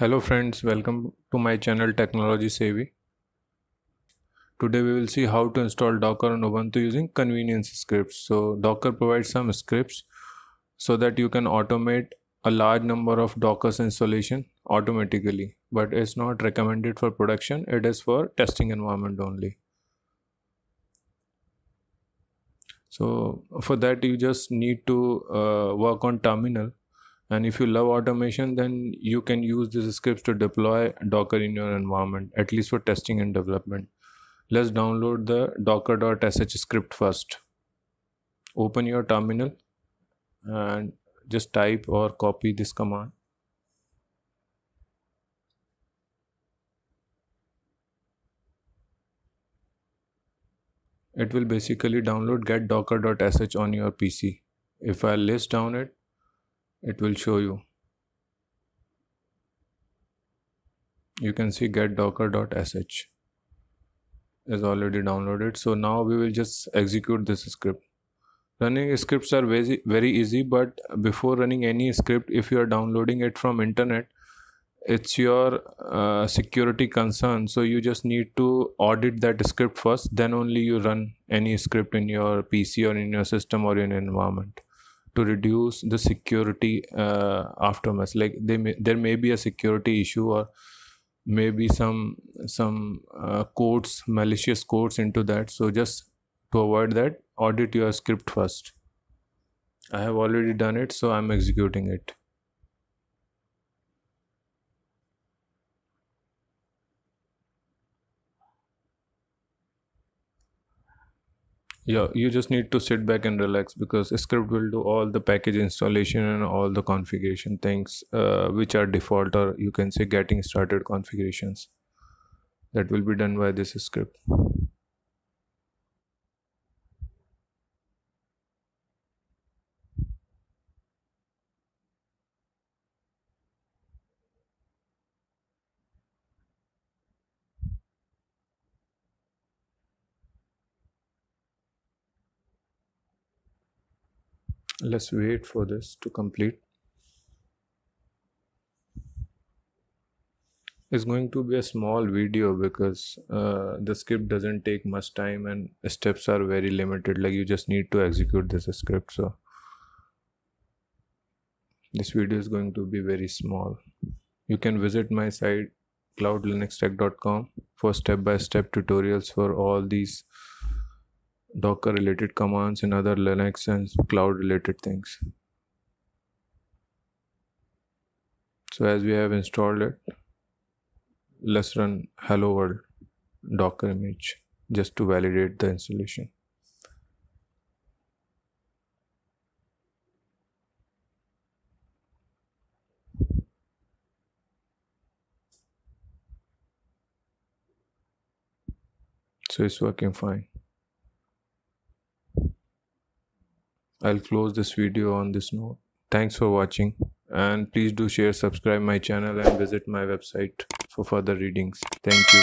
hello friends welcome to my channel technology savvy today we will see how to install docker on ubuntu using convenience scripts so docker provides some scripts so that you can automate a large number of docker's installation automatically but it's not recommended for production it is for testing environment only so for that you just need to uh, work on terminal and if you love automation then you can use this scripts to deploy docker in your environment at least for testing and development let's download the docker.sh script first open your terminal and just type or copy this command it will basically download get docker.sh on your pc if i list down it it will show you you can see get docker.sh is already downloaded so now we will just execute this script running scripts are very very easy but before running any script if you are downloading it from internet it's your uh, security concern so you just need to audit that script first then only you run any script in your pc or in your system or in your environment to reduce the security uh, aftermath like they may, there may be a security issue or maybe some some uh, codes malicious codes into that so just to avoid that audit your script first i have already done it so i'm executing it yeah you just need to sit back and relax because script will do all the package installation and all the configuration things uh, which are default or you can say getting started configurations that will be done by this script let's wait for this to complete it's going to be a small video because uh, the script doesn't take much time and steps are very limited like you just need to execute this script so this video is going to be very small you can visit my site cloudlinuxtech.com for step-by-step -step tutorials for all these Docker related commands and other Linux and cloud related things. So as we have installed it, let's run hello world docker image just to validate the installation. So it's working fine. I'll close this video on this note. Thanks for watching and please do share, subscribe my channel and visit my website for further readings. Thank you.